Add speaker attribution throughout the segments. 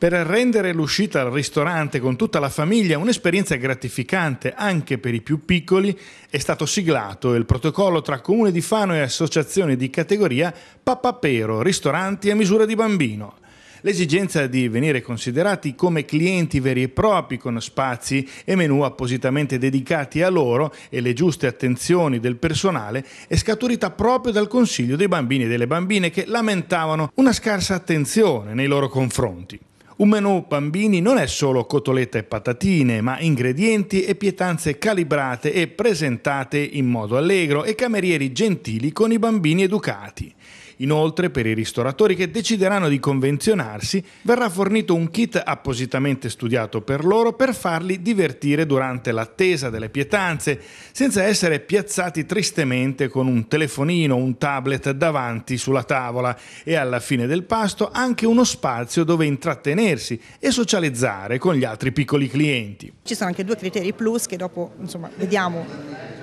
Speaker 1: per rendere l'uscita al ristorante con tutta la famiglia un'esperienza gratificante anche per i più piccoli, è stato siglato il protocollo tra Comune di Fano e associazioni di categoria Papapero, ristoranti a misura di bambino. L'esigenza di venire considerati come clienti veri e propri con spazi e menu appositamente dedicati a loro e le giuste attenzioni del personale è scaturita proprio dal consiglio dei bambini e delle bambine che lamentavano una scarsa attenzione nei loro confronti. Un menù bambini non è solo cotolette e patatine, ma ingredienti e pietanze calibrate e presentate in modo allegro e camerieri gentili con i bambini educati. Inoltre, per i ristoratori che decideranno di convenzionarsi, verrà fornito un kit appositamente studiato per loro per farli divertire durante l'attesa delle pietanze, senza essere piazzati tristemente con un telefonino o un tablet davanti sulla tavola e alla fine del pasto anche uno spazio dove intrattenersi e socializzare con gli altri piccoli clienti.
Speaker 2: Ci sono anche due criteri plus che dopo insomma, vediamo,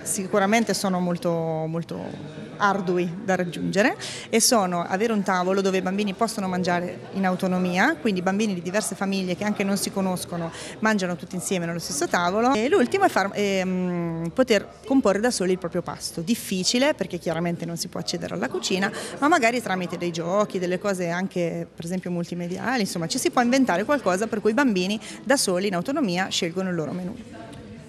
Speaker 2: sicuramente sono molto, molto ardui da raggiungere e sono avere un tavolo dove i bambini possono mangiare in autonomia, quindi bambini di diverse famiglie che anche non si conoscono mangiano tutti insieme nello stesso tavolo e l'ultimo è, far, è ehm, poter comporre da soli il proprio pasto, difficile perché chiaramente non si può accedere alla cucina, ma magari tramite dei giochi, delle cose anche per esempio multimediali, insomma ci si può inventare qualcosa per cui i bambini da soli in autonomia scelgono il loro menù.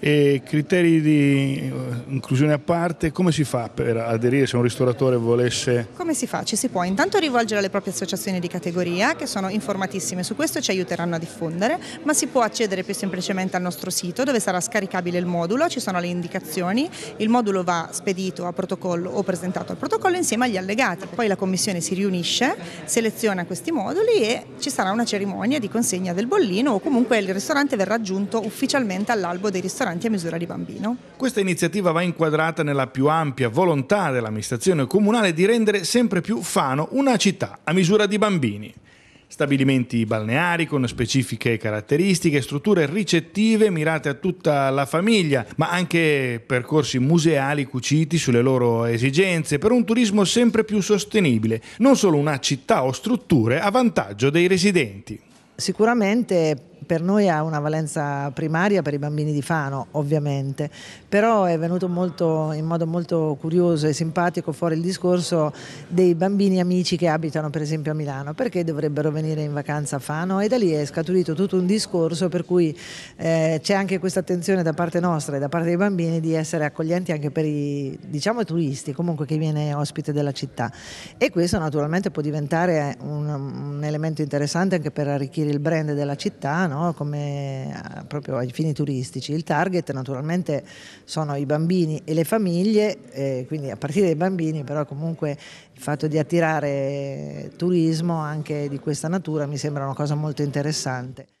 Speaker 1: E criteri di eh, inclusione a parte, come si fa per aderire se un ristoratore volesse?
Speaker 2: Come si fa? Ci si può intanto rivolgere alle proprie associazioni di categoria che sono informatissime su questo e ci aiuteranno a diffondere, ma si può accedere più semplicemente al nostro sito dove sarà scaricabile il modulo, ci sono le indicazioni, il modulo va spedito a protocollo o presentato al protocollo insieme agli allegati, poi la commissione si riunisce, seleziona questi moduli e ci sarà una cerimonia di consegna del bollino o comunque il ristorante verrà aggiunto ufficialmente all'albo dei ristoranti ristoranti a misura di bambino.
Speaker 1: Questa iniziativa va inquadrata nella più ampia volontà dell'amministrazione comunale di rendere sempre più Fano una città a misura di bambini stabilimenti balneari con specifiche caratteristiche, strutture ricettive mirate a tutta la famiglia, ma anche percorsi museali cuciti sulle loro esigenze per un turismo sempre più sostenibile, non solo una città o strutture a vantaggio dei residenti.
Speaker 3: Sicuramente per noi ha una valenza primaria per i bambini di Fano, ovviamente, però è venuto molto, in modo molto curioso e simpatico fuori il discorso dei bambini amici che abitano per esempio a Milano, perché dovrebbero venire in vacanza a Fano e da lì è scaturito tutto un discorso per cui eh, c'è anche questa attenzione da parte nostra e da parte dei bambini di essere accoglienti anche per i diciamo, turisti, comunque che viene ospite della città e questo naturalmente può diventare un, un elemento interessante anche per arricchire il brand della città no? Come, eh, proprio ai fini turistici. Il target naturalmente sono i bambini e le famiglie, eh, quindi a partire dai bambini però comunque il fatto di attirare turismo anche di questa natura mi sembra una cosa molto interessante.